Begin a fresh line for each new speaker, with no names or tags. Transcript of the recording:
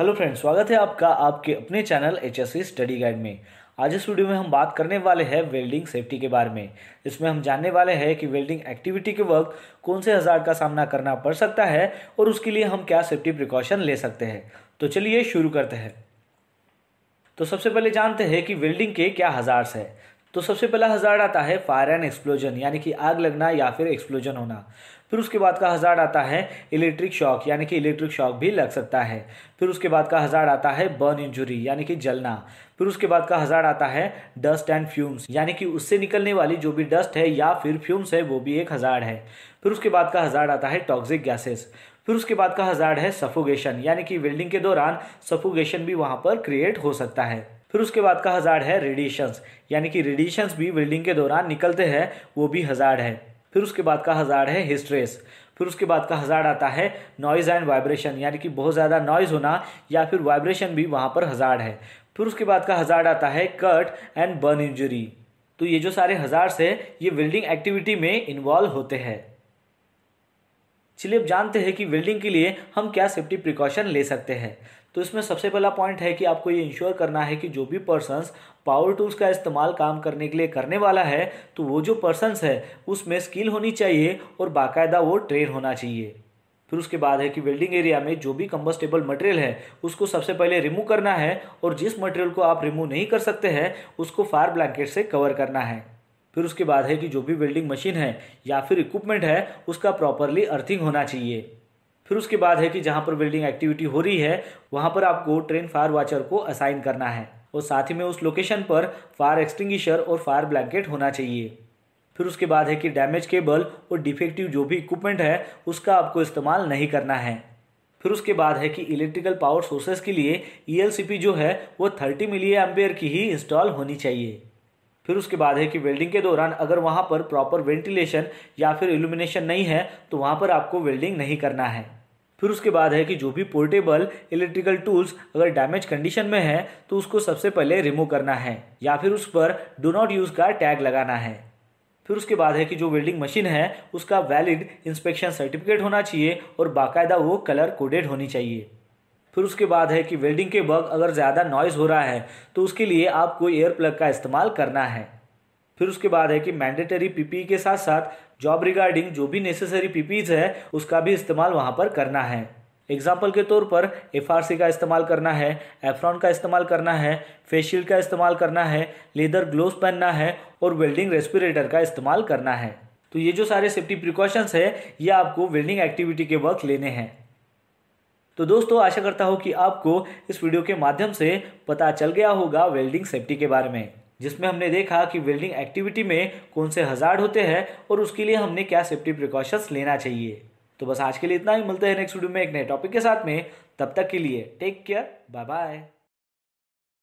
hello friend स्वागत है आपका आपके अपने channel H S study guide में आज इस वीडियो में हम बात करने वाले हैं वेल्डिंग सेफ्टी के बारे में इसमें हम जानने वाले हैं कि वेल्डिंग एक्टिविटी के वक्त कौन से हज़ार का सामना करना पड़ सकता है और उसके लिए हम क्या सेफ्टी प्रिकॉशन ले सकते हैं तो चलिए शुरू करते हैं तो सबसे पहले जानते हैं कि वेल्डिंग के क्या हज़ार्स है तो सबसे पहला हजार्ड आता है फायर एंड एक्सप्लोजन यानी कि आग लगना या फिर एक्सप्लोजन होना फिर उसके बाद का हजार्ड आता है इलेक्ट्रिक शॉक यानी कि इलेक्ट्रिक शॉक भी लग सकता है फिर उसके बाद का हजार्ड आता है बर्न इंजुरी यानी कि जलना फिर उसके बाद का हजार्ड आता है डस्ट एंड फ्यूम्स यानी कि उससे निकलने वाली जो भी डस्ट है या फिर फ्यूम्स है वो भी एक हजार्ड है फिर उसके बाद का हजार्ड आता है टॉक्सिक गैसेस फिर उसके बाद का हजार्ड है सफोगेशन यानी कि वेल्डिंग के दौरान सफोगेशन भी वहाँ पर क्रिएट हो सकता है फिर उसके बाद का हज़ार है रेडिएशंस यानी कि रेडिएशंस भी वेल्डिंग के दौरान निकलते हैं वो भी हज़ार है फिर उसके बाद का हज़ार है हिस्ट्रेस फिर उसके बाद का हज़ार आता है नॉइज़ एंड वाइब्रेशन यानी कि बहुत ज़्यादा नॉइज़ होना या फिर वाइब्रेशन भी वहाँ पर हज़ार है फिर उसके बाद का हज़ार आता है कट एंड बर्न इंजरी तो ये जो सारे हज़ार्स है ये वेल्डिंग एक्टिविटी में इन्वॉल्व होते हैं चलिए अब जानते हैं कि वेल्डिंग के लिए हम क्या सेफ्टी प्रिकॉशन ले सकते हैं तो इसमें सबसे पहला पॉइंट है कि आपको ये इंश्योर करना है कि जो भी पर्सनस पावर टूल्स का इस्तेमाल काम करने के लिए करने वाला है तो वो जो पर्सनस है उसमें स्किल होनी चाहिए और बाकायदा वो ट्रेन होना चाहिए फिर उसके बाद है कि वेल्डिंग एरिया में जो भी कंबस्टेबल मटेरियल है उसको सबसे पहले रिमूव करना है और जिस मटेरियल को आप रिमूव नहीं कर सकते हैं उसको फायर ब्लैंकेट से कवर करना है फिर उसके बाद है कि जो भी वेल्डिंग मशीन है या फिर इक्विपमेंट है उसका प्रॉपरली अर्थिंग होना चाहिए फिर उसके बाद है कि जहाँ पर वेल्डिंग एक्टिविटी हो रही है वहाँ पर आपको ट्रेन फायर वाचर को असाइन करना है और साथ ही में उस लोकेशन पर फायर एक्सटिंग्विशर और फायर ब्लैंकेट होना चाहिए फिर उसके बाद है कि डैमेज केबल और डिफेक्टिव जो भी इक्विपमेंट है उसका आपको इस्तेमाल नहीं करना है फिर उसके बाद है कि इलेक्ट्रिकल पावर सोर्सेस के लिए ई e जो है वो थर्टी मिली एम्पेयर की ही इंस्टॉल होनी चाहिए फिर उसके बाद है कि वेल्डिंग के दौरान अगर वहाँ पर प्रॉपर वेंटिलेशन या फिर इल्यूमिनेशन नहीं है तो वहाँ पर आपको वेल्डिंग नहीं करना है फिर उसके बाद है कि जो भी पोर्टेबल इलेक्ट्रिकल टूल्स अगर डैमेज कंडीशन में है तो उसको सबसे पहले रिमूव करना है या फिर उस पर डो नॉट यूज़ का टैग लगाना है फिर उसके बाद है कि जो वेल्डिंग मशीन है उसका वैलिड इंस्पेक्शन सर्टिफिकेट होना चाहिए और बाकायदा वो कलर कोडेड होनी चाहिए फिर उसके बाद है कि वेल्डिंग के वक्त अगर ज़्यादा नॉइज़ हो रहा है तो उसके लिए आपको एयर प्लग का इस्तेमाल करना है फिर उसके बाद है कि मैंडेटरी पीपी e के साथ साथ जॉब रिगार्डिंग जो भी नेसेसरी पीपीज है उसका भी इस्तेमाल वहाँ पर करना है एग्जाम्पल के तौर पर एफ का इस्तेमाल करना है एफ्रॉन का इस्तेमाल करना है फेशियल का इस्तेमाल करना है लेदर ग्लोव पहनना है और वेल्डिंग रेस्पिरेटर का इस्तेमाल करना है तो ये जो सारे सेफ्टी प्रिकॉशंस है ये आपको वेल्डिंग एक्टिविटी के वक्त लेने हैं तो दोस्तों आशा करता हूँ कि आपको इस वीडियो के माध्यम से पता चल गया होगा वेल्डिंग सेफ्टी के बारे में जिसमें हमने देखा कि वेल्डिंग एक्टिविटी में कौन से हजार्ड होते हैं और उसके लिए हमने क्या सेफ्टी प्रिकॉशंस लेना चाहिए तो बस आज के लिए इतना ही मिलते हैं नेक्स्ट वीडियो में एक नए टॉपिक के साथ में तब तक के लिए टेक केयर बाय बाय